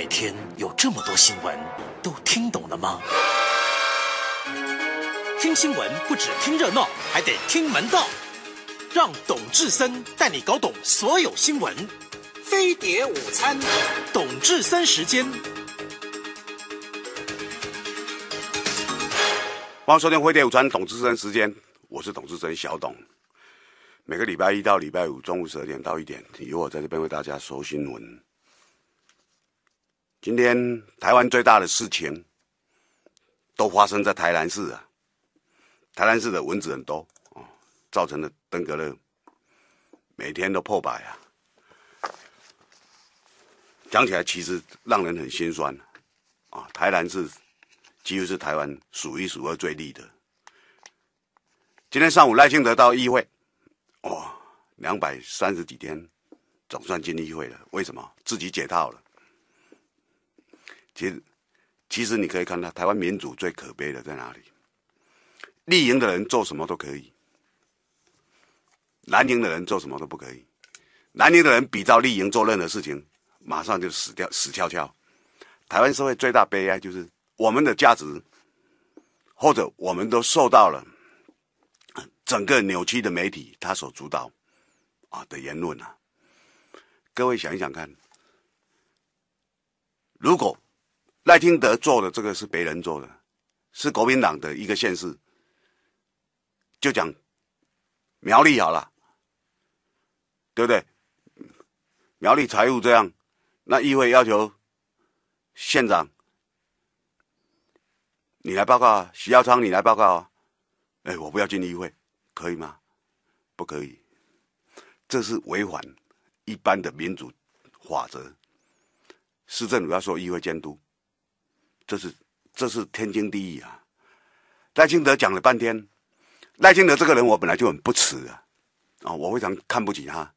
每天有这么多新闻，都听懂了吗？听新闻不止听热闹，还得听门道。让董志森带你搞懂所有新闻。飞碟午餐，董志森时间。欢迎收听飞碟午餐董志森时间，我是董志森小董。每个礼拜一到礼拜五中午十二点到一点，由我在这边为大家收新闻。今天台湾最大的事情，都发生在台南市啊。台南市的蚊子很多哦，造成的登革热每天都破百啊。讲起来其实让人很心酸啊。台南市几乎是台湾数一数二最厉的。今天上午赖清德到议会，哦，两百三十几天总算进议会了。为什么？自己解套了。其实，其实你可以看到，台湾民主最可悲的在哪里？立赢的人做什么都可以，蓝营的人做什么都不可以。蓝营的人比照立赢做任何事情，马上就死掉、死翘翘。台湾社会最大悲哀就是我们的价值，或者我们都受到了整个扭曲的媒体他所主导啊的言论啊。各位想一想看，如果赖清德做的这个是别人做的，是国民党的一个县市，就讲苗栗好了，对不对？苗栗财务这样，那议会要求县长你来报告啊，许耀昌你来报告啊，哎，我不要进议会，可以吗？不可以，这是违反一般的民主法则。市政府要受议会监督。这是这是天经地义啊！赖清德讲了半天，赖清德这个人我本来就很不耻啊，啊，我非常看不起他，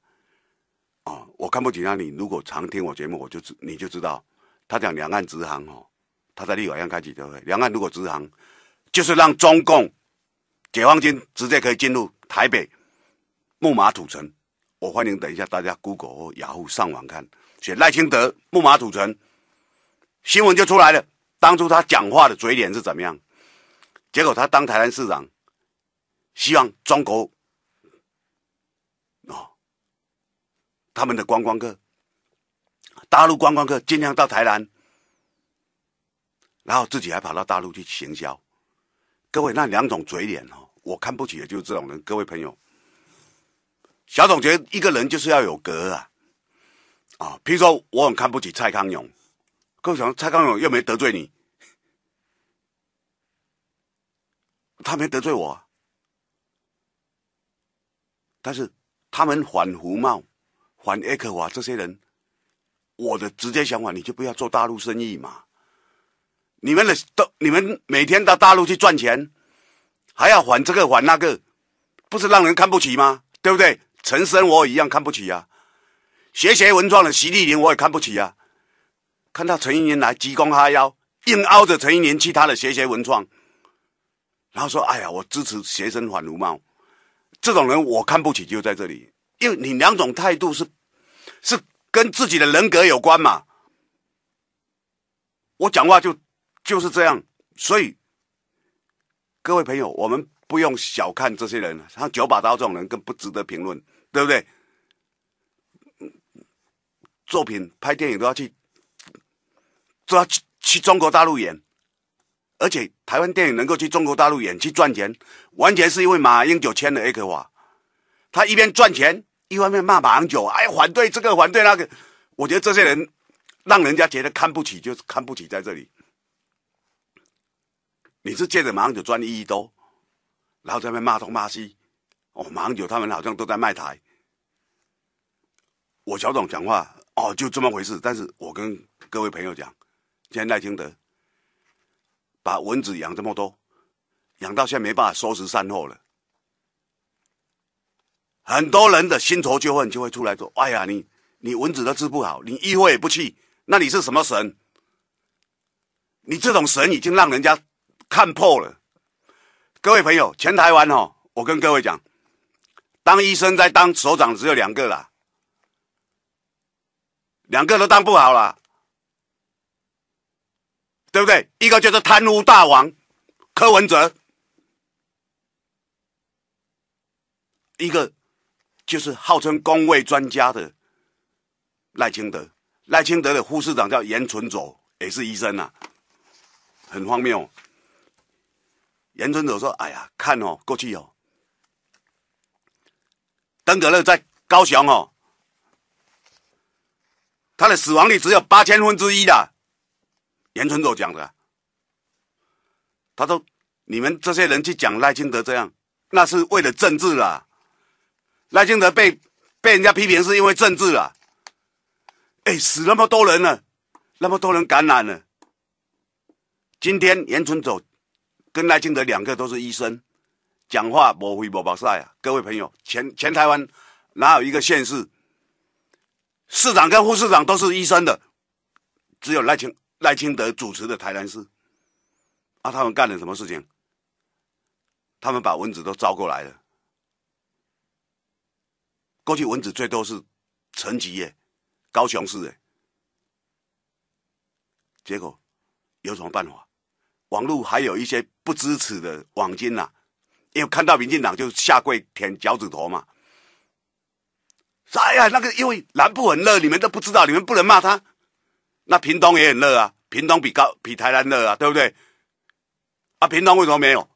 啊，我看不起他。你如果常听我节目，我就知你就知道，他讲两岸直航哦，他在立法院开记者会，两岸如果直航，就是让中共解放军直接可以进入台北木马土城。我欢迎等一下大家 Google 或 Yahoo 上网看，写赖清德木马土城，新闻就出来了。当初他讲话的嘴脸是怎么样？结果他当台南市长，希望中国哦，他们的观光客、大陆观光客尽量到台南，然后自己还跑到大陆去行销。各位，那两种嘴脸哦，我看不起的就是这种人。各位朋友，小总得一个人就是要有格啊！啊，譬如说，我很看不起蔡康永。高雄蔡康永又没得罪你，他没得罪我，但是他们反胡茂、反艾克华这些人，我的直接想法你就不要做大陆生意嘛！你们的都你们每天到大陆去赚钱，还要还这个还那个，不是让人看不起吗？对不对？陈生，我一样看不起呀！学学文创的徐丽玲，我也看不起呀！看到陈一念来鞠躬哈腰，硬凹着陈一念去他的学学文创，然后说：“哎呀，我支持学生反儒猫。”这种人我看不起，就在这里，因为你两种态度是，是跟自己的人格有关嘛。我讲话就就是这样，所以各位朋友，我们不用小看这些人，像九把刀这种人更不值得评论，对不对？作品拍电影都要去。说去去中国大陆演，而且台湾电影能够去中国大陆演去赚钱，完全是因为马英九签了那克华，他一边赚钱，一方面骂马英九，哎，反对这个，反对那个。我觉得这些人让人家觉得看不起，就看不起在这里。你是借着马英九赚一亿多，然后在那骂东骂西。哦，马英九他们好像都在卖台。我小董讲话哦，就这么回事。但是我跟各位朋友讲。现在，爱敬德把蚊子养这么多，养到现在没办法收拾善后了。很多人的新仇旧恨就会出来说：“哎呀，你你蚊子都治不好，你议会也不去，那你是什么神？你这种神已经让人家看破了。”各位朋友，全台湾哦，我跟各位讲，当医生在当首长只有两个啦，两个都当不好了。对不对？一个就是贪污大王柯文哲，一个就是号称公卫专家的赖清德。赖清德的护士长叫严存佐，也是医生啊，很方便哦。严春佐说：“哎呀，看哦，过去哦，登革热在高雄哦，他的死亡率只有八千分之一的。”严春走讲的，他说：“你们这些人去讲赖清德这样，那是为了政治啦。赖清德被被人家批评是因为政治啦。哎，死那么多人了，那么多人感染了。今天严春走跟赖清德两个都是医生，讲话抹灰抹白塞啊。各位朋友，全全台湾哪有一个县市市长跟副市长都是医生的？只有赖清。”赖清德主持的台南市，啊，他们干了什么事情？他们把蚊子都招过来了。过去蚊子最多是陈吉耶、高雄市耶，结果有什么办法？网络还有一些不支持的网金呐，因为看到民进党就下跪舔脚趾头嘛，说：“哎呀，那个因为南部很热，你们都不知道，你们不能骂他。”那屏东也很热啊，屏东比高比台南热啊，对不对？啊，屏东为什么没有？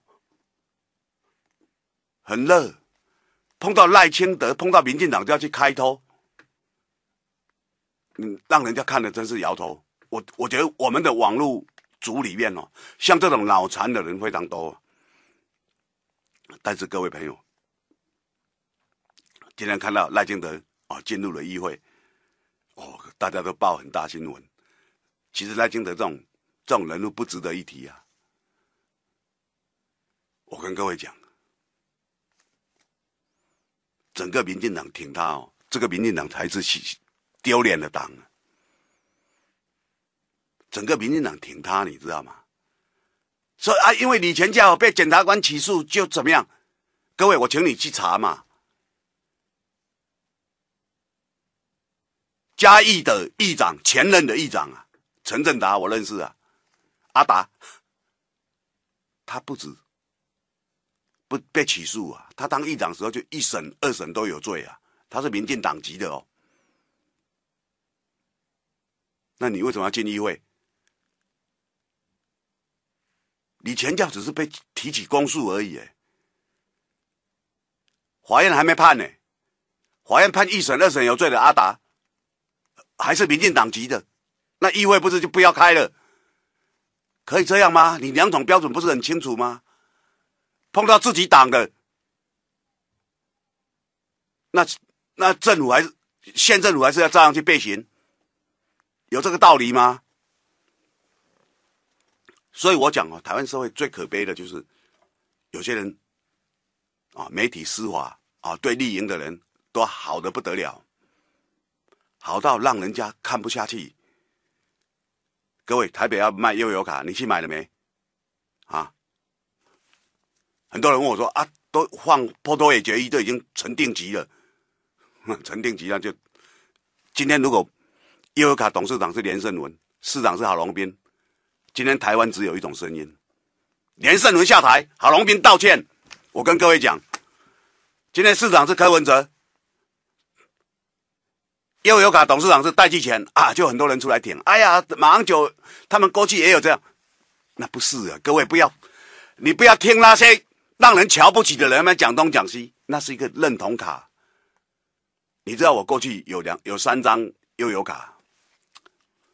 很热，碰到赖清德，碰到民进党就要去开脱，嗯，让人家看了真是摇头。我我觉得我们的网络组里面哦，像这种脑残的人非常多。但是各位朋友，今天看到赖清德啊进入了议会，哦，大家都报很大新闻。其实赖清德这种这种人，物不值得一提啊。我跟各位讲，整个民进党挺他哦，这个民进党才是丢脸的党。整个民进党挺他，你知道吗？说啊，因为李全教被检察官起诉就怎么样？各位，我请你去查嘛。嘉义的议长，前任的议长啊。陈振达，我认识啊，阿达，他不止不被起诉啊，他当议长时候就一审、二审都有罪啊，他是民进党籍的哦。那你为什么要进议会？你前教只是被提起公诉而已，哎，法院还没判呢，法院判一审、二审有罪的阿达，还是民进党籍的。那议会不是就不要开了？可以这样吗？你两种标准不是很清楚吗？碰到自己党的，那那政府还是县政府还是要照样去变形？有这个道理吗？所以我讲哦，台湾社会最可悲的就是有些人啊，媒体司法啊，对立营的人都好的不得了，好到让人家看不下去。各位，台北要卖悠游卡，你去买了没？啊，很多人问我说啊，都放波多野结衣，都已经成定局了，成定局了就今天如果悠游卡董事长是连胜文，市长是郝龙斌，今天台湾只有一种声音，连胜文下台，郝龙斌道歉。我跟各位讲，今天市长是柯文哲。悠游卡董事长是代际钱啊，就很多人出来顶。哎呀，马英九他们过去也有这样，那不是啊！各位不要，你不要听那些让人瞧不起的人们讲东讲西，那是一个认同卡。你知道我过去有两有三张悠游卡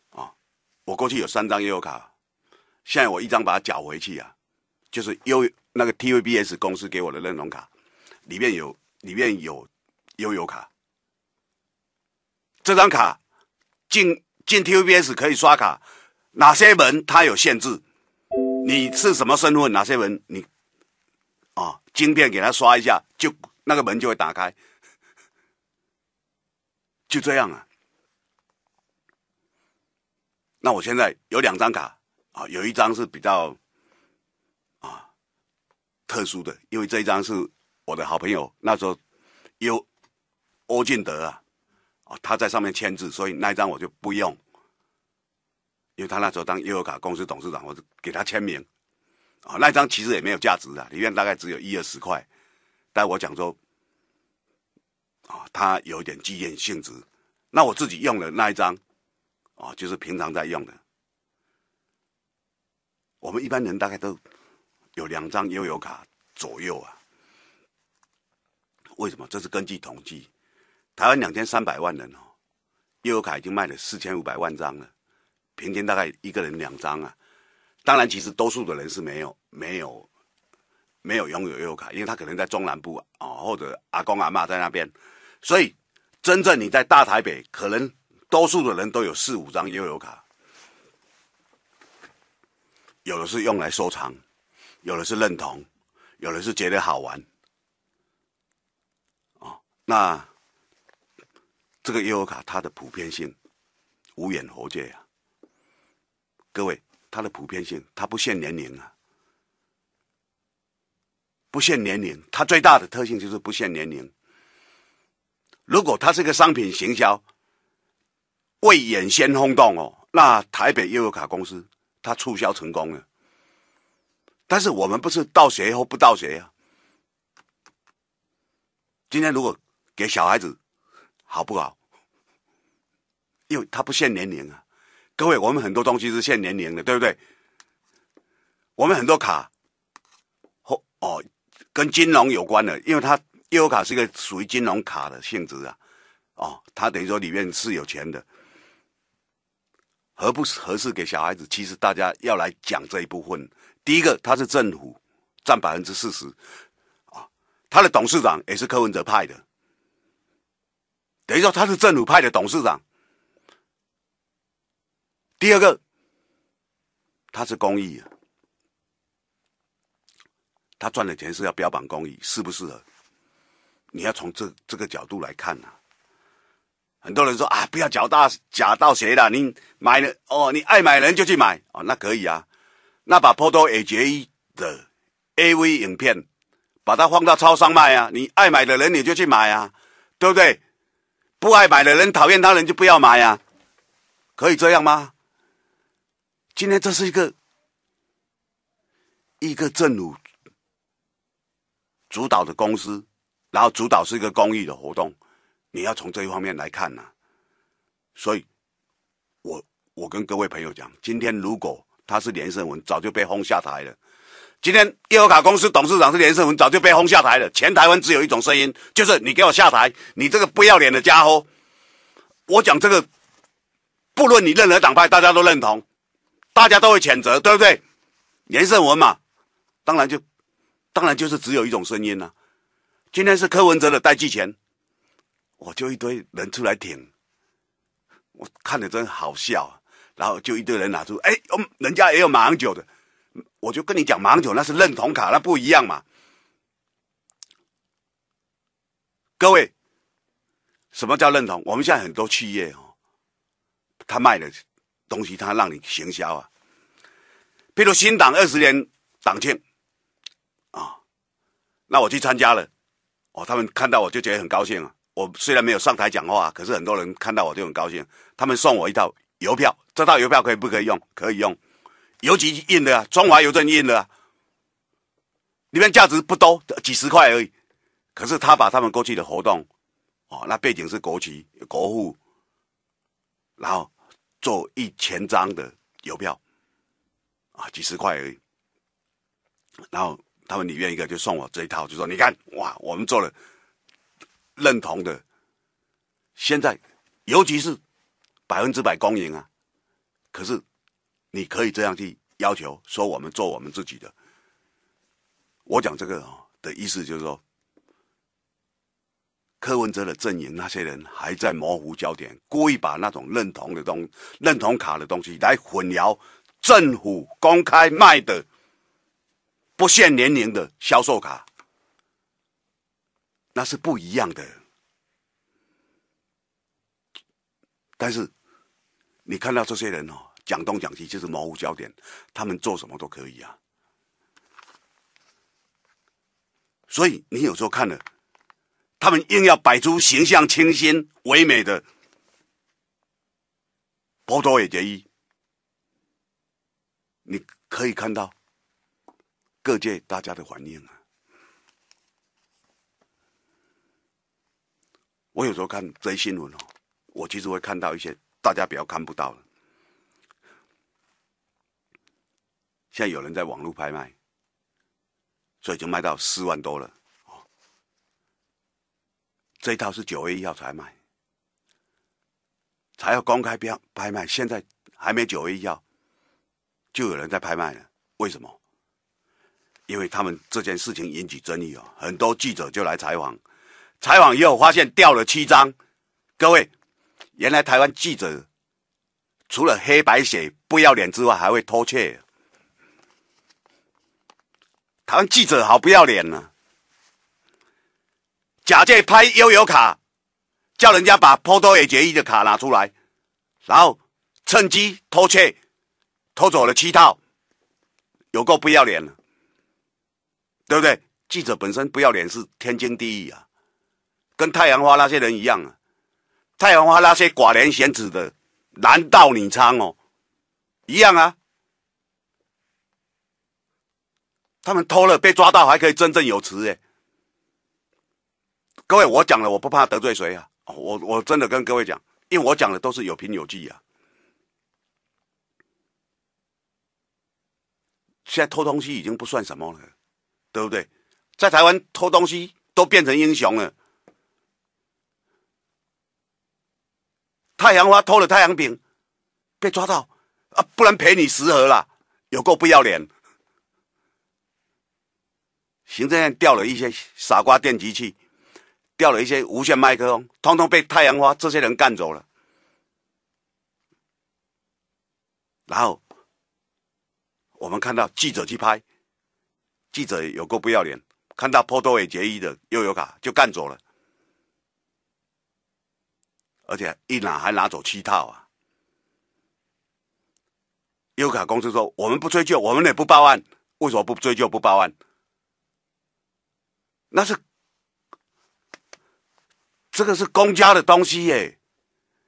啊，我过去有三张悠游卡，现在我一张把它缴回去啊，就是悠那个 TVBS 公司给我的认同卡，里面有里面有悠游卡。这张卡进进 t v b s 可以刷卡，哪些门它有限制？你是什么身份？哪些门你啊？晶片给他刷一下，就那个门就会打开，就这样啊。那我现在有两张卡啊，有一张是比较啊特殊的，因为这一张是我的好朋友，那时候有欧建德啊。哦，他在上面签字，所以那一张我就不用，因为他那时候当悠游卡公司董事长，我就给他签名，啊，那张其实也没有价值的，里面大概只有一二十块，但我讲说，啊，他有一点纪念性质，那我自己用的那一张，啊，就是平常在用的，我们一般人大概都有两张悠游卡左右啊，为什么？这是根据统计。台湾两千三百万人哦，悠游卡已经卖了四千五百万张了，平均大概一个人两张啊。当然，其实多数的人是没有没有没有拥有悠游卡，因为他可能在中南部啊，或者阿公阿妈在那边。所以，真正你在大台北，可能多数的人都有四五张悠游卡，有的是用来收藏，有的是认同，有的是觉得好玩，哦，那。这个悠游卡它的普遍性无远弗界啊！各位，它的普遍性，它不限年龄啊，不限年龄，它最大的特性就是不限年龄。如果它是一个商品行销，未演先轰动哦。那台北悠游卡公司它促销成功了，但是我们不是到谁或不到谁啊？今天如果给小孩子，好不好？因为它不限年龄啊。各位，我们很多东西是限年龄的，对不对？我们很多卡，或哦，跟金融有关的，因为它业务卡是一个属于金融卡的性质啊。哦，它等于说里面是有钱的，合不合适给小孩子？其实大家要来讲这一部分。第一个，它是政府占百分之四十，啊，他的董事长也是柯文哲派的。等于说他是政府派的董事长。第二个，他是公益，啊，他赚的钱是要标榜公益，适不适合？你要从这这个角度来看呢。很多人说啊，不要假大假到谁了？你买了哦，你爱买人就去买哦，那可以啊。那把 p o t o A J 的 A V 影片，把它放到超商卖啊，你爱买的人你就去买啊，对不对？不爱买的人讨厌他人就不要买呀，可以这样吗？今天这是一个一个正府主导的公司，然后主导是一个公益的活动，你要从这一方面来看呢。所以，我我跟各位朋友讲，今天如果他是连胜文，早就被轰下台了。今天，伊和卡公司董事长是连胜文，早就被轰下台了。全台湾只有一种声音，就是你给我下台，你这个不要脸的家伙！我讲这个，不论你任何党派，大家都认同，大家都会谴责，对不对？连胜文嘛，当然就，当然就是只有一种声音了。今天是柯文哲的代际前，我就一堆人出来挺，我看着真好笑。然后就一堆人拿出，哎，人家也有马买酒的。我就跟你讲，盲酒那是认同卡，那不一样嘛。各位，什么叫认同？我们现在很多企业哦，他卖的东西，他让你行销啊。比如新党二十年党庆啊，那我去参加了，哦，他们看到我就觉得很高兴啊。我虽然没有上台讲话，可是很多人看到我就很高兴，他们送我一套邮票，这套邮票可以不可以用？可以用。邮局印的，中华邮政印的，里面价值不多，几十块而已。可是他把他们过去的活动，哦，那背景是国旗、国户，然后做一千张的邮票，啊，几十块而已。然后他们里面一个就送我这一套，就说你看，哇，我们做了认同的。现在，尤其是百分之百公营啊，可是。你可以这样去要求，说我们做我们自己的。我讲这个的意思就是说，柯文哲的阵营那些人还在模糊焦点，故意把那种认同的东、认同卡的东西来混淆政府公开卖的不限年龄的销售卡，那是不一样的。但是你看到这些人哦。讲东讲西就是模糊焦点，他们做什么都可以啊。所以你有时候看了，他们硬要摆出形象清新唯美的，波多也结衣，你可以看到各界大家的反应啊。我有时候看这些新闻哦，我其实会看到一些大家比较看不到的。现在有人在网络拍卖，所以就卖到四万多了。哦，这套是九月一号才卖，才要公开标拍卖，现在还没九月一号，就有人在拍卖了。为什么？因为他们这件事情引起争议哦，很多记者就来采访，采访以后发现掉了七张。各位，原来台湾记者除了黑白写不要脸之外，还会偷窃。好像记者好不要脸呢，假借拍悠悠卡，叫人家把 p o t o l a j 的卡拿出来，然后趁机偷窃，偷走了七套，有够不要脸了，对不对？记者本身不要脸是天经地义啊，跟太阳花那些人一样啊，太阳花那些寡廉鲜耻的，难道你娼哦？一样啊。他们偷了被抓到还可以振振有词耶，各位，我讲了我不怕得罪谁啊，我我真的跟各位讲，因为我讲的都是有凭有据啊。现在偷东西已经不算什么了，对不对？在台湾偷东西都变成英雄了。太阳花偷了太阳饼，被抓到啊，不能赔你十盒啦，有够不要脸。行政院调了一些傻瓜电极器，调了一些无线麦克风，通通被太阳花这些人干走了。然后我们看到记者去拍，记者有个不要脸，看到 p 多 d 杰伊的优游卡就干走了，而且一拿还拿走七套啊。优卡公司说我们不追究，我们也不报案。为什么不追究不报案？那是，这个是公家的东西耶，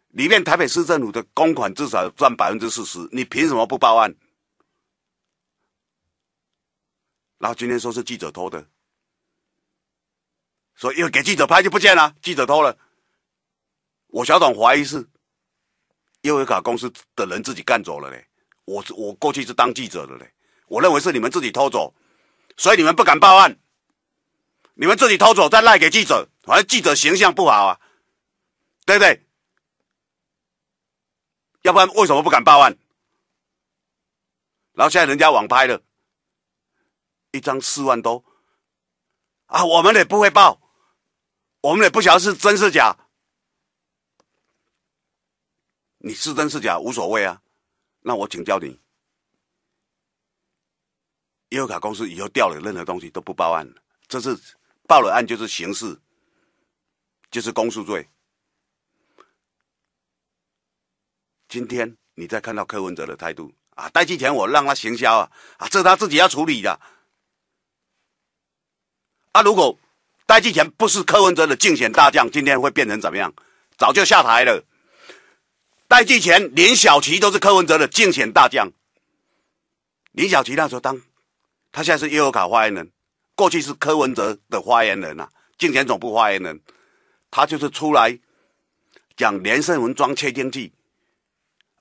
里面台北市政府的公款至少占百分之四十，你凭什么不报案？然后今天说是记者偷的，说又给记者拍就不见了，记者偷了，我小董怀疑是因为卡公司的人自己干走了嘞。我我过去是当记者的嘞，我认为是你们自己偷走，所以你们不敢报案。你们自己偷走，再赖给记者，反正记者形象不好啊，对不对？要不然为什么不敢报案？然后现在人家网拍的，一张四万多，啊，我们也不会报，我们也不晓得是真是假。你是真是假无所谓啊，那我请教你，优卡公司以后掉了任何东西都不报案，这是。报了案就是刑事，就是公诉罪。今天你再看到柯文哲的态度啊，代季前我让他行销啊，啊这他自己要处理的。啊如果戴季前不是柯文哲的竞选大将，今天会变成怎么样？早就下台了。戴季前连小琪都是柯文哲的竞选大将，林小琪那时候当，他现在是耶和卡发言人。过去是柯文哲的发言人啊，竞选总部发言人，他就是出来讲连胜文装窃听器，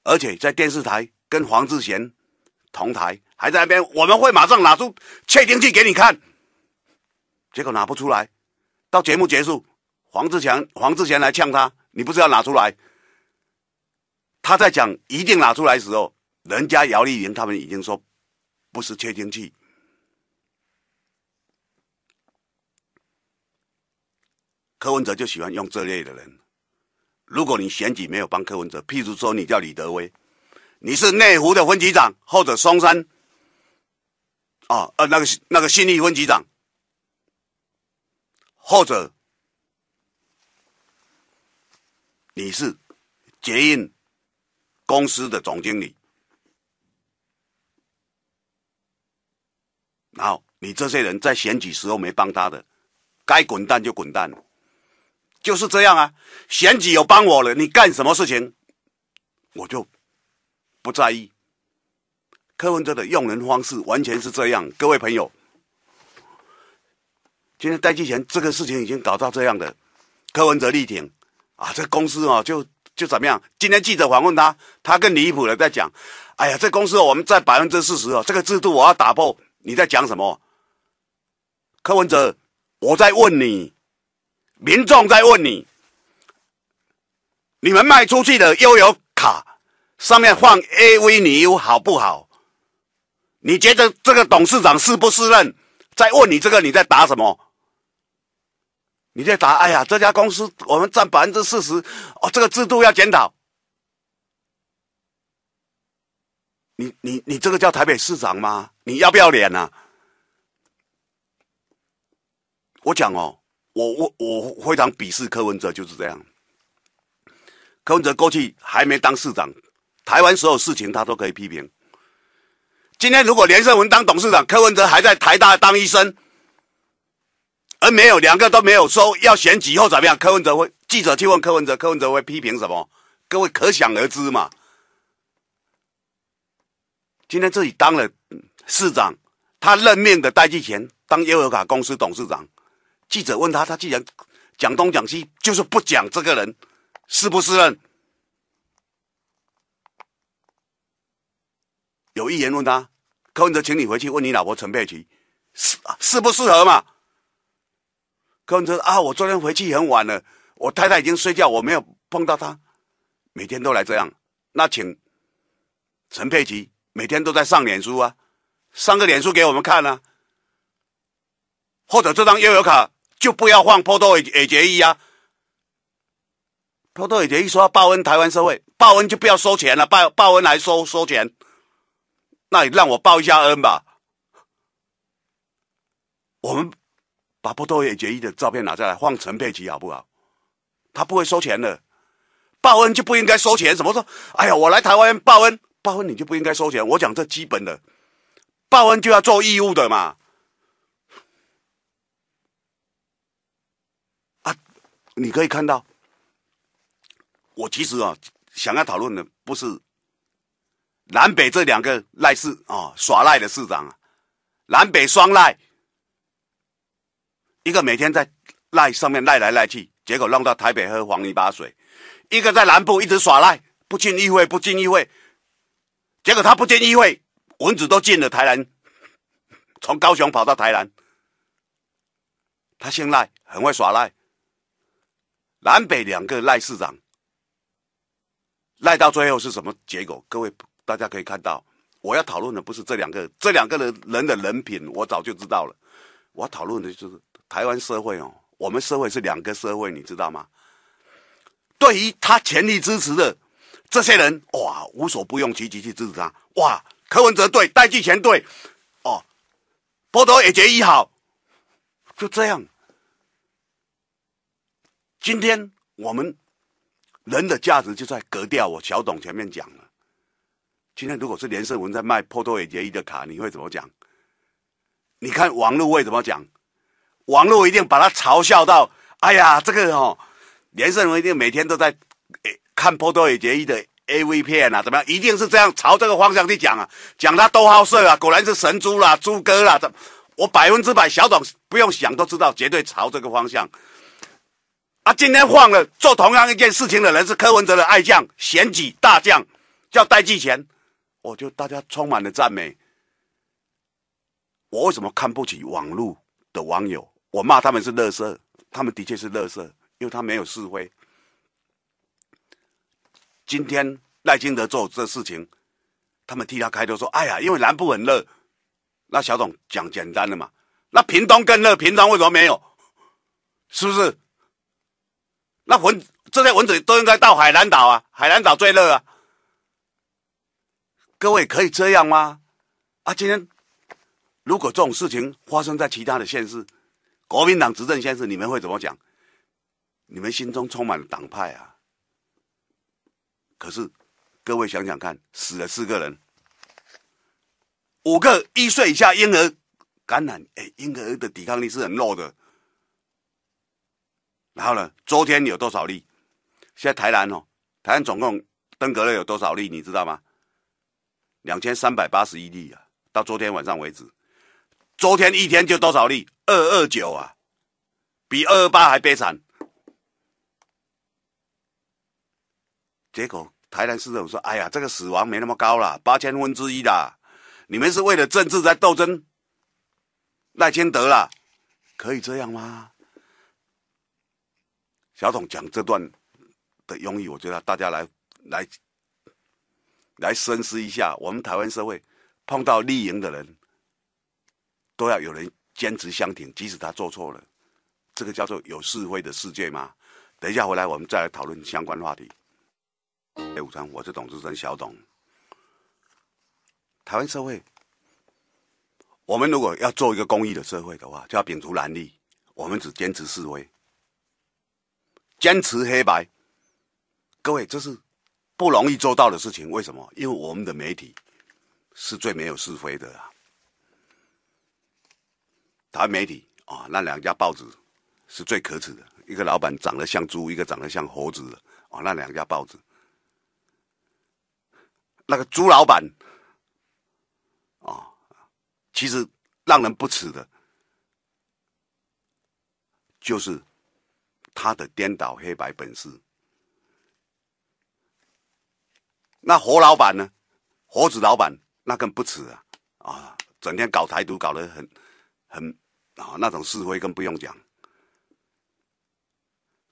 而且在电视台跟黄志贤同台，还在那边我们会马上拿出窃听器给你看，结果拿不出来，到节目结束，黄志强、黄志贤来呛他，你不是要拿出来？他在讲一定拿出来的时候，人家姚丽云他们已经说不是窃听器。柯文哲就喜欢用这类的人。如果你选举没有帮柯文哲，譬如说你叫李德威，你是内湖的分局长，或者松山，啊，呃，那个那个新力分局长，或者你是捷运公司的总经理，然后你这些人在选举时候没帮他的，该滚蛋就滚蛋。就是这样啊，选举有帮我了，你干什么事情，我就不在意。柯文哲的用人方式完全是这样，各位朋友，今天戴季贤这个事情已经搞到这样的，柯文哲力挺，啊，这公司啊，就就怎么样？今天记者访问他，他更离谱了，在讲，哎呀，这公司我们在百分之四十啊，这个制度我要打破，你在讲什么？柯文哲，我在问你。民众在问你：你们卖出去的悠游卡上面放 A V 女优好不好？你觉得这个董事长是不是任？在问你这个，你在答什么？你在答：哎呀，这家公司我们占百分之四十，哦，这个制度要检讨。你你你，这个叫台北市长吗？你要不要脸呢？我讲哦。我我我非常鄙视柯文哲，就是这样。柯文哲过去还没当市长，台湾所有事情他都可以批评。今天如果连胜文当董事长，柯文哲还在台大当医生，而没有两个都没有收，要选举后怎么样？柯文哲会记者去问柯文哲，柯文哲会批评什么？各位可想而知嘛。今天自己当了市长，他任命的戴季前当优游卡公司董事长。记者问他，他既然讲东讲西，就是不讲这个人，是不是有议员问他，柯文哲，请你回去问你老婆陈佩琪，适适不适合嘛？柯文哲啊，我昨天回去很晚了，我太太已经睡觉，我没有碰到她。每天都来这样，那请陈佩琪每天都在上脸书啊，上个脸书给我们看啊，或者这张悠游卡。就不要放波多野野结衣啊！波多野结衣说：“要报恩台湾社会，报恩就不要收钱了。报报恩来收收钱，那你让我报一下恩吧。我们把波多野结衣的照片拿下来，放陈佩琪好不好？他不会收钱的。报恩就不应该收钱。怎么说？哎呀，我来台湾报恩，报恩你就不应该收钱。我讲这基本的，报恩就要做义务的嘛。”你可以看到，我其实啊，想要讨论的不是南北这两个赖市啊，耍赖的市长，啊，南北双赖，一个每天在赖上面赖来赖去，结果弄到台北喝黄泥巴水；一个在南部一直耍赖，不进议会，不进议会，结果他不进议会，蚊子都进了台南，从高雄跑到台南，他姓赖，很会耍赖。南北两个赖市长，赖到最后是什么结果？各位大家可以看到，我要讨论的不是这两个，这两个人人的人品我早就知道了。我讨论的就是台湾社会哦，我们社会是两个社会，你知道吗？对于他全力支持的这些人，哇，无所不用其极去支持他，哇，柯文哲对，戴季前对，哦，波多野结衣好，就这样。今天我们人的价值就在格调。我小董前面讲了，今天如果是连胜文在卖波多野结衣的卡，你会怎么讲？你看王璐会怎么讲？王璐一定把他嘲笑到，哎呀，这个哦，连胜文一定每天都在看波多野结衣的 A V 片啊，怎么样？一定是这样朝这个方向去讲啊，讲他逗号色啊，果然是神猪啦，猪哥啦，怎？我百分之百，小董不用想都知道，绝对朝这个方向。啊，今天换了做同样一件事情的人是柯文哲的爱将贤举大将，叫戴季贤，我就大家充满了赞美。我为什么看不起网络的网友？我骂他们是乐色，他们的确是乐色，因为他没有是非。今天赖清德做这事情，他们替他开头说：“哎呀，因为南部很热。”那小董讲简单的嘛，那屏东更热，屏东为什么没有？是不是？那蚊这些蚊子都应该到海南岛啊，海南岛最热啊。各位可以这样吗？啊，今天如果这种事情发生在其他的县市，国民党执政县市，你们会怎么讲？你们心中充满了党派啊。可是各位想想看，死了四个人，五个一岁以下婴儿感染，哎，婴儿的抵抗力是很弱的。然后呢？昨天有多少例？现在台南哦，台南总共登革热有多少例？你知道吗？两千三百八十一例啊！到昨天晚上为止，昨天一天就多少例？二二九啊，比二二八还悲惨。结果台南市政府说：“哎呀，这个死亡没那么高了，八千分之一啦，你们是为了政治在斗争，赖千德了，可以这样吗？”小董讲这段的用意，我觉得大家来来来深思一下。我们台湾社会碰到利营的人，都要有人坚持相挺，即使他做错了，这个叫做有示威的世界吗？等一下回来，我们再来讨论相关话题。哎，武昌，我是董志深小董。台湾社会，我们如果要做一个公益的社会的话，就要秉除蓝利，我们只坚持示威。坚持黑白，各位，这是不容易做到的事情。为什么？因为我们的媒体是最没有是非的啊！台湾媒体啊，那两家报纸是最可耻的。一个老板长得像猪，一个长得像猴子的啊。那两家报纸，那个猪老板啊，其实让人不齿的，就是。他的颠倒黑白本事，那何老板呢？何子老板那更不耻啊！啊，整天搞台独，搞得很、很啊，那种是非更不用讲。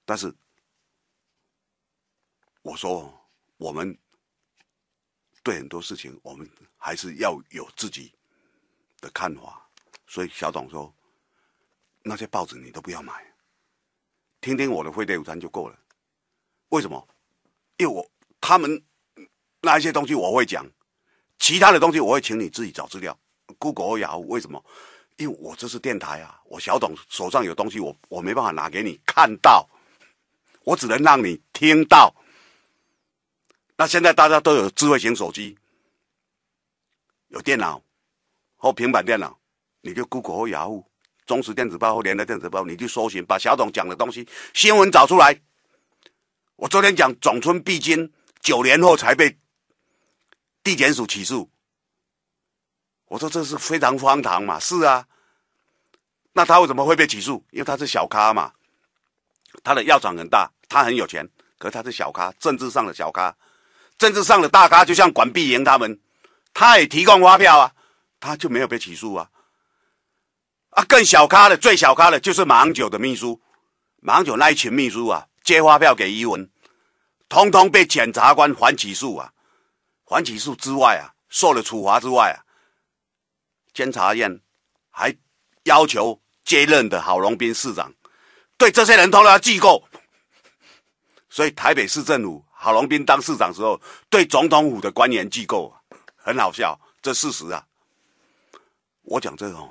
但是我说，我们对很多事情，我们还是要有自己的看法。所以小董说，那些报纸你都不要买。听听我的会点午餐就够了，为什么？因为我他们那一些东西我会讲，其他的东西我会请你自己找资料。Google、Yahoo，为什么？因为我这是电台啊，我小董手上有东西，我我没办法拿给你看到，我只能让你听到。那现在大家都有智慧型手机，有电脑或平板电脑，你就 Google、Yahoo。中时电子报或联的电子报，你去搜寻，把小董讲的东西新闻找出来。我昨天讲总村必经九年后才被地检署起诉，我说这是非常荒唐嘛。是啊，那他为什么会被起诉？因为他是小咖嘛，他的药厂很大，他很有钱，可是他是小咖，政治上的小咖，政治上的大咖就像管碧莹他们，他也提供发票啊，他就没有被起诉啊。啊，更小咖的，最小咖的，就是马芒九的秘书，马芒九那一群秘书啊，借发票给伊文，通通被检察官还起诉啊，还起诉之外啊，受了处罚之外啊，监察院还要求接任的郝龙斌市长对这些人通通记过，所以台北市政府郝龙斌当市长时候，对总统府的官员记过，很好笑，这事实啊，我讲这种。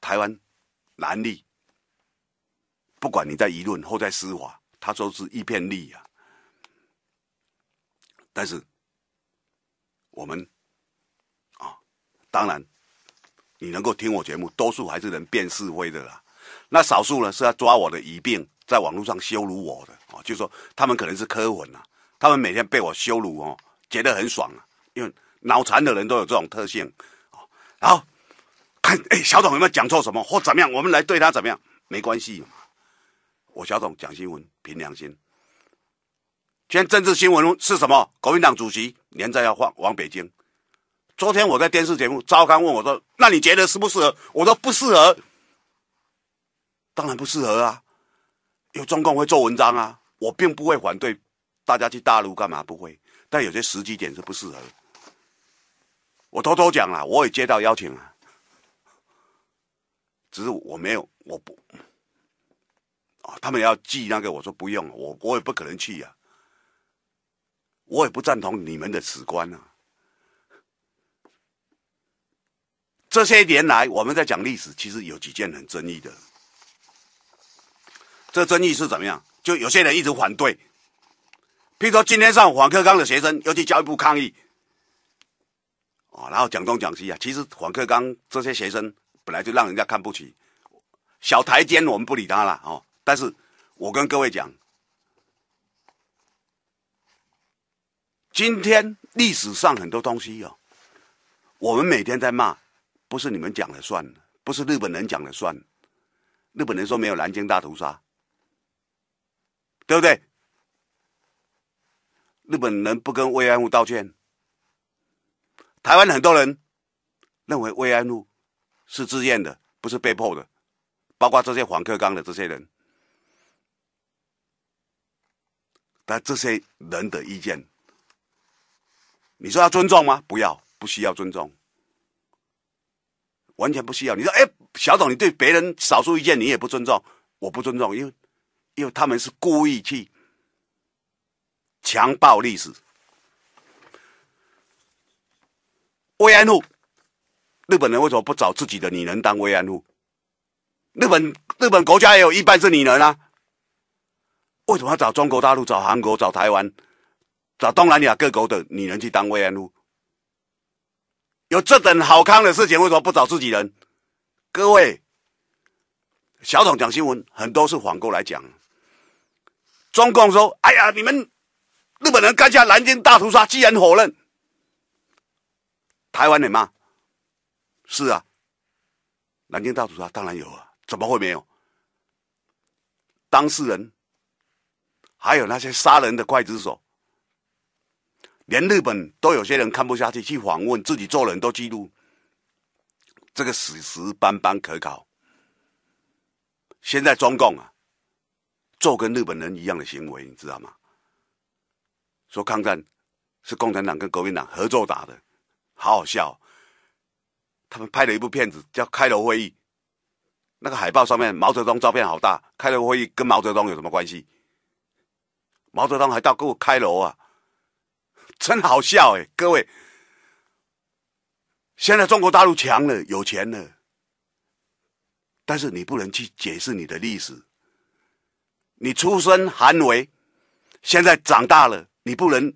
台湾南立，不管你在舆论或在司法，他说是一片利啊。但是我们啊，当然你能够听我节目，多数还是能辨是非的啦。那少数呢，是要抓我的疑病，在网络上羞辱我的啊，就是说他们可能是科粉啊，他们每天被我羞辱哦，觉得很爽啊，因为脑残的人都有这种特性啊。好。哎，小董有没有讲错什么或怎么样？我们来对他怎么样？没关系嘛。我小董讲新闻凭良心。今天政治新闻是什么？国民党主席连在要换，往北京。昨天我在电视节目，赵刚问我说：“那你觉得适不适合？”我说：“不适合。”当然不适合啊。有中共会做文章啊。我并不会反对大家去大陆干嘛？不会。但有些时机点是不适合。我偷偷讲了，我也接到邀请啊。只是我没有，我不啊，他们要记那个，我说不用，我我也不可能去呀，我也不赞同你们的史观啊。这些年来，我们在讲历史，其实有几件很争议的。这争议是怎么样？就有些人一直反对，譬如说今天上午黄克刚的学生又去教育部抗议啊，然后讲东讲西啊，其实黄克刚这些学生。本来就让人家看不起，小台阶我们不理他了哦。但是，我跟各位讲，今天历史上很多东西哦，我们每天在骂，不是你们讲了算，不是日本人讲了算。日本人说没有南京大屠杀，对不对？日本人不跟慰安妇道歉，台湾很多人认为慰安妇。是自愿的，不是被迫的。包括这些黄克刚的这些人，但这些人的意见，你说要尊重吗？不要，不需要尊重，完全不需要。你说，哎，小董，你对别人少数意见你也不尊重，我不尊重，因为因为他们是故意去强暴历史。慰安妇。日本人为什么不找自己的女人当慰安妇？日本日本国家也有一半是女人啊，为什么要找中国大陆、找韩国、找台湾、找东南亚各国的女人去当慰安妇？有这等好康的事情，为什么不找自己人？各位，小董讲新闻很多是反过来讲，中共说：“哎呀，你们日本人干下南京大屠杀，居然否认台湾，人嘛？”是啊，南京大屠杀当然有啊，怎么会没有？当事人，还有那些杀人的刽子手，连日本都有些人看不下去，去访问自己做人都记录，这个史实斑斑可考。现在中共啊，做跟日本人一样的行为，你知道吗？说抗战是共产党跟国民党合作打的，好好笑。他们拍了一部片子叫《开楼会议》，那个海报上面毛泽东照片好大。开楼会议跟毛泽东有什么关系？毛泽东还到过开楼啊？真好笑哎！各位，现在中国大陆强了，有钱了，但是你不能去解释你的历史。你出身寒微，现在长大了，你不能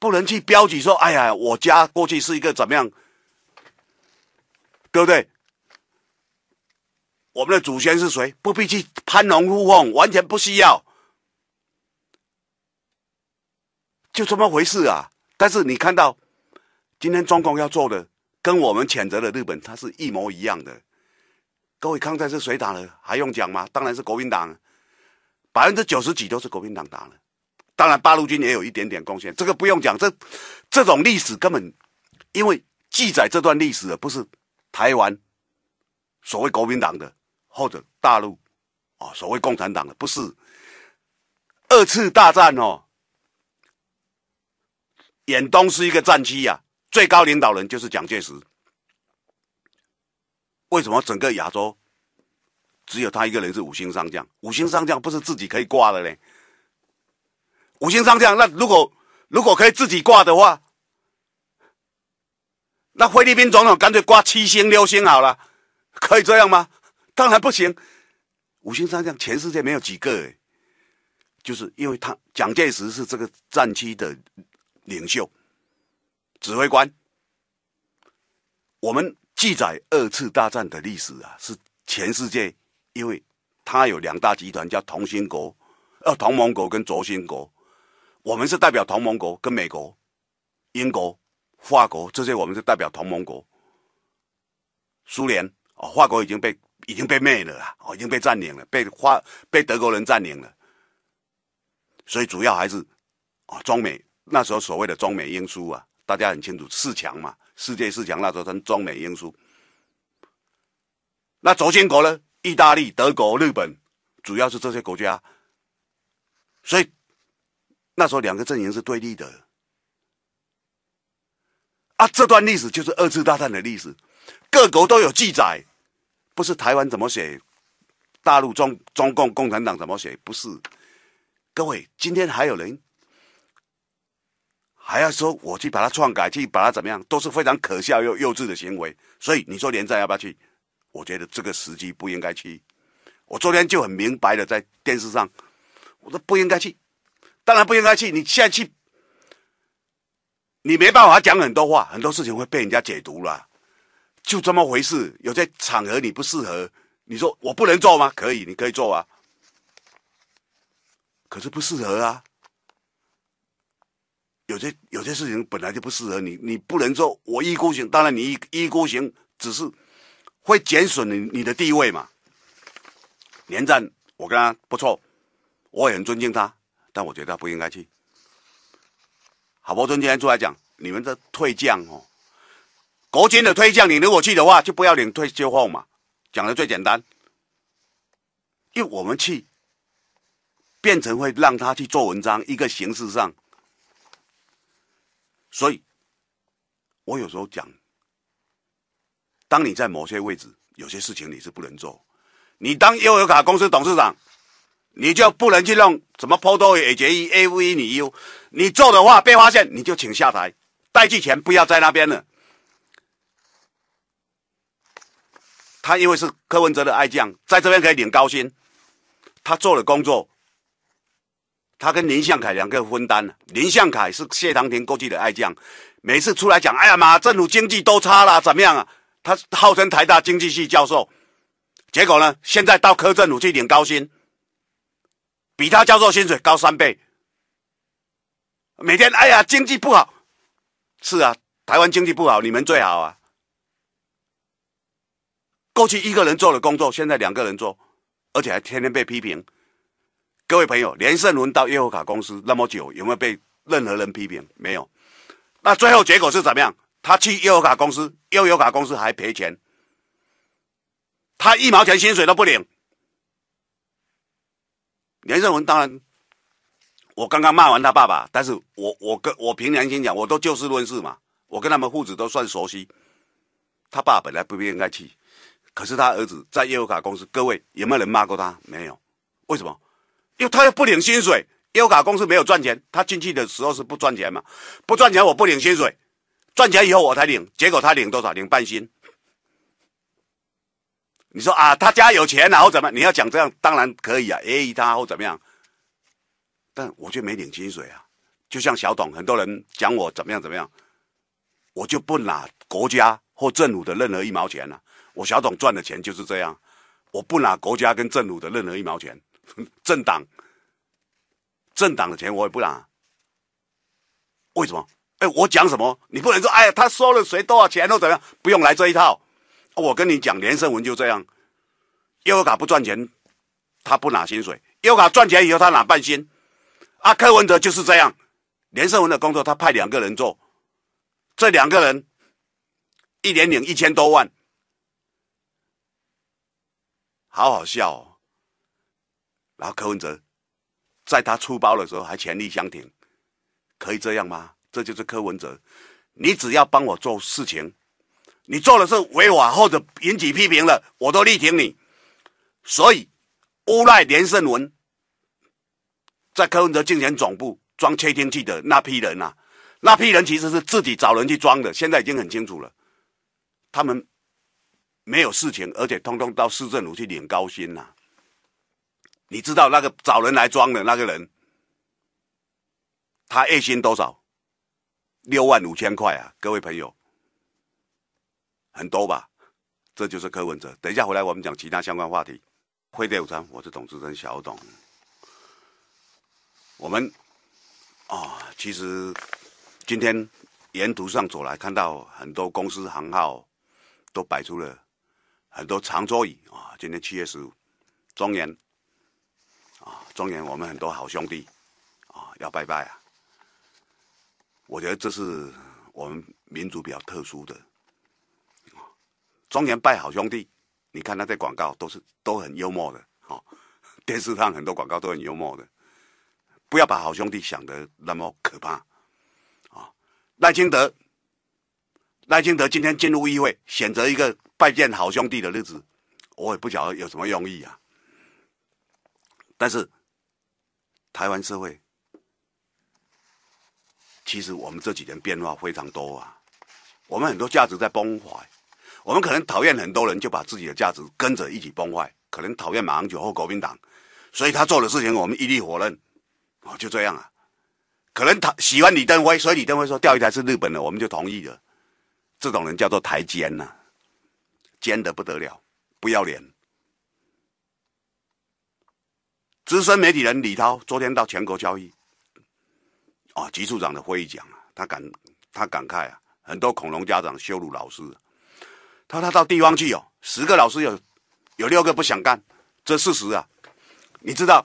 不能去标记说：“哎呀，我家过去是一个怎么样？”对不对？我们的祖先是谁？不必去攀龙附凤，完全不需要，就这么回事啊！但是你看到，今天中共要做的，跟我们谴责的日本，它是一模一样的。各位抗战是谁打了？还用讲吗？当然是国民党，百分之九十几都是国民党打了。当然，八路军也有一点点贡献，这个不用讲。这这种历史根本，因为记载这段历史的不是。台湾所谓国民党的，或者大陆啊所谓共产党的，不是二次大战哦。远东是一个战区呀，最高领导人就是蒋介石。为什么整个亚洲只有他一个人是五星上将？五星上将不是自己可以挂的嘞？五星上将，那如果如果可以自己挂的话？那菲律宾总统干脆挂七星六星好了，可以这样吗？当然不行，五星上将全世界没有几个，就是因为他蒋介石是这个战区的领袖、指挥官。我们记载二次大战的历史啊，是全世界，因为他有两大集团叫同心国，呃，同盟国跟轴心国，我们是代表同盟国跟美国、英国。法国这些，我们是代表同盟国。苏联哦，法国已经被已经被灭了啦，哦，已经被占领了，被法被德国人占领了。所以主要还是，啊，中美那时候所谓的中美英苏啊，大家很清楚四强嘛，世界四强那时候称中美英苏。那轴心国呢？意大利、德国、日本，主要是这些国家。所以那时候两个阵营是对立的。啊，这段历史就是二次大战的历史，各国都有记载，不是台湾怎么写，大陆中中共共产党怎么写，不是。各位，今天还有人还要说我去把它篡改，去把它怎么样，都是非常可笑又幼稚的行为。所以你说连战要不要去？我觉得这个时机不应该去。我昨天就很明白的在电视上，我说不应该去，当然不应该去。你现在去。你没办法讲很多话，很多事情会被人家解读了，就这么回事。有些场合你不适合，你说我不能做吗？可以，你可以做啊。可是不适合啊。有些有些事情本来就不适合你，你不能做。我一意孤行，当然你一意孤行，只是会减损你你的地位嘛。连战，我跟他不错，我也很尊敬他，但我觉得他不应该去。郝柏村今天出来讲，你们这退将哦，国军的退将，你如果去的话，就不要领退休后嘛。讲的最简单，因为我们去，变成会让他去做文章，一个形式上。所以，我有时候讲，当你在某些位置，有些事情你是不能做。你当优游卡公司董事长。你就不能去弄什么 p o t o l j e A V 女优，你做的话被发现，你就请下台，代际钱不要在那边了。他因为是柯文哲的爱将，在这边可以领高薪。他做了工作，他跟林向凯两个分担了。林向凯是谢长廷过去的爱将，每次出来讲，哎呀妈，政府经济都差了，怎么样啊？他号称台大经济系教授，结果呢，现在到柯政府去领高薪。比他教授薪水高三倍，每天哎呀，经济不好，是啊，台湾经济不好，你们最好啊。过去一个人做的工作，现在两个人做，而且还天天被批评。各位朋友，连胜文到耶和卡公司那么久，有没有被任何人批评？没有。那最后结果是怎么样？他去耶和卡公司，耶和卡公司还赔钱，他一毛钱薪水都不领。连胜文当然，我刚刚骂完他爸爸，但是我我跟我凭良心讲，我都就事论事嘛。我跟他们父子都算熟悉，他爸本来不应该去，可是他儿子在业务卡公司，各位有没有人骂过他？没有，为什么？因为他又不领薪水，业务卡公司没有赚钱，他进去的时候是不赚钱嘛，不赚钱我不领薪水，赚钱以后我才领，结果他领多少？领半薪。你说啊，他家有钱，然后怎么？你要讲这样，当然可以啊，A 他或怎么样。但我就没点薪水啊，就像小董，很多人讲我怎么样怎么样，我就不拿国家或政府的任何一毛钱了。我小董赚的钱就是这样，我不拿国家跟政府的任何一毛钱，政党，政党的钱我也不拿。为什么？哎，我讲什么？你不能说哎，他收了谁多少钱或怎么样？不用来这一套。我跟你讲，连胜文就这样，优卡不赚钱，他不拿薪水；优卡赚钱以后，他拿半薪。啊，柯文哲就是这样，连胜文的工作他派两个人做，这两个人一年领一千多万，好好笑。哦。然后柯文哲在他出包的时候还全力相挺，可以这样吗？这就是柯文哲，你只要帮我做事情。你做的是违法或者引起批评了，我都力挺你。所以，诬赖连胜文在柯文哲竞选总部装窃听器的那批人呐，那批人其实是自己找人去装的，现在已经很清楚了。他们没有事情，而且通通到市政府去领高薪呐。你知道那个找人来装的那个人，他月薪多少？六万五千块啊，各位朋友。很多吧，这就是柯文哲。等一下回来，我们讲其他相关话题。会点午餐，我是董事长小董。我们啊，其实今天沿途上走来，看到很多公司行号都摆出了很多长桌椅啊。今天七月十五，庄严啊，庄严，我们很多好兄弟啊，要拜拜啊。我觉得这是我们民族比较特殊的。庄严拜好兄弟，你看他在广告都是都很幽默的，哦，电视上很多广告都很幽默的，不要把好兄弟想的那么可怕，啊，赖清德，赖清德今天进入议会，选择一个拜见好兄弟的日子，我也不晓得有什么用意啊，但是台湾社会其实我们这几年变化非常多啊，我们很多价值在崩坏。我们可能讨厌很多人，就把自己的价值跟着一起崩坏。可能讨厌马英九和国民党，所以他做的事情，我们一律否认。哦，就这样啊。可能他喜欢李登辉，所以李登辉说钓鱼台是日本的，我们就同意了。这种人叫做台奸呐，奸的不得了，不要脸。资深媒体人李涛昨天到全国交易，哦，局处长的会议讲啊，他感他感慨啊，很多恐龙家长羞辱老师。他他到地方去哦，十个老师有，有六个不想干，这事实啊，你知道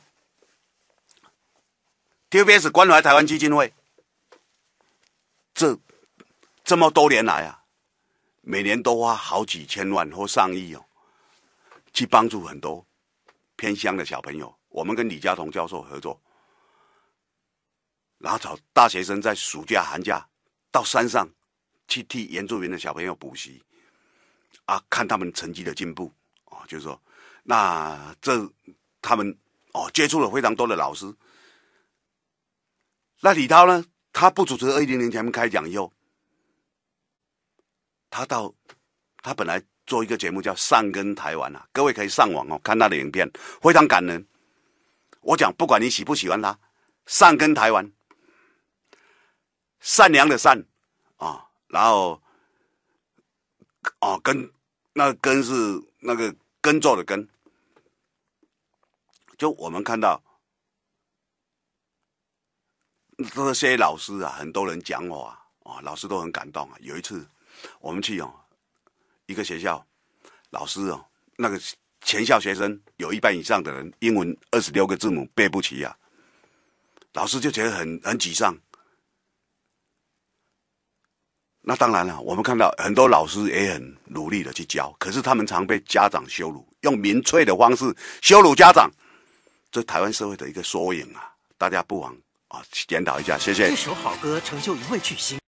？TBS 关怀台湾基金会，这这么多年来啊，每年都花好几千万或上亿哦，去帮助很多偏乡的小朋友。我们跟李嘉彤教授合作，然后找大学生在暑假寒假到山上去替原住民的小朋友补习。啊，看他们成绩的进步哦，就是说，那这他们哦接触了非常多的老师。那李涛呢？他不主持二零零年前面开讲以后，他到他本来做一个节目叫《善根台湾》啊，各位可以上网哦看他的影片，非常感人。我讲不管你喜不喜欢他，《善根台湾》，善良的善啊，然后。哦，根，那根是那个耕作的根。就我们看到这些老师啊，很多人讲我啊，啊，老师都很感动啊。有一次我们去哦一个学校，老师哦那个全校学生有一半以上的人英文二十六个字母背不齐啊，老师就觉得很很沮丧。那当然了，我们看到很多老师也很努力的去教，可是他们常被家长羞辱，用民粹的方式羞辱家长，这台湾社会的一个缩影啊！大家不妨啊，检讨一下，谢谢。一首好歌成就一位巨星。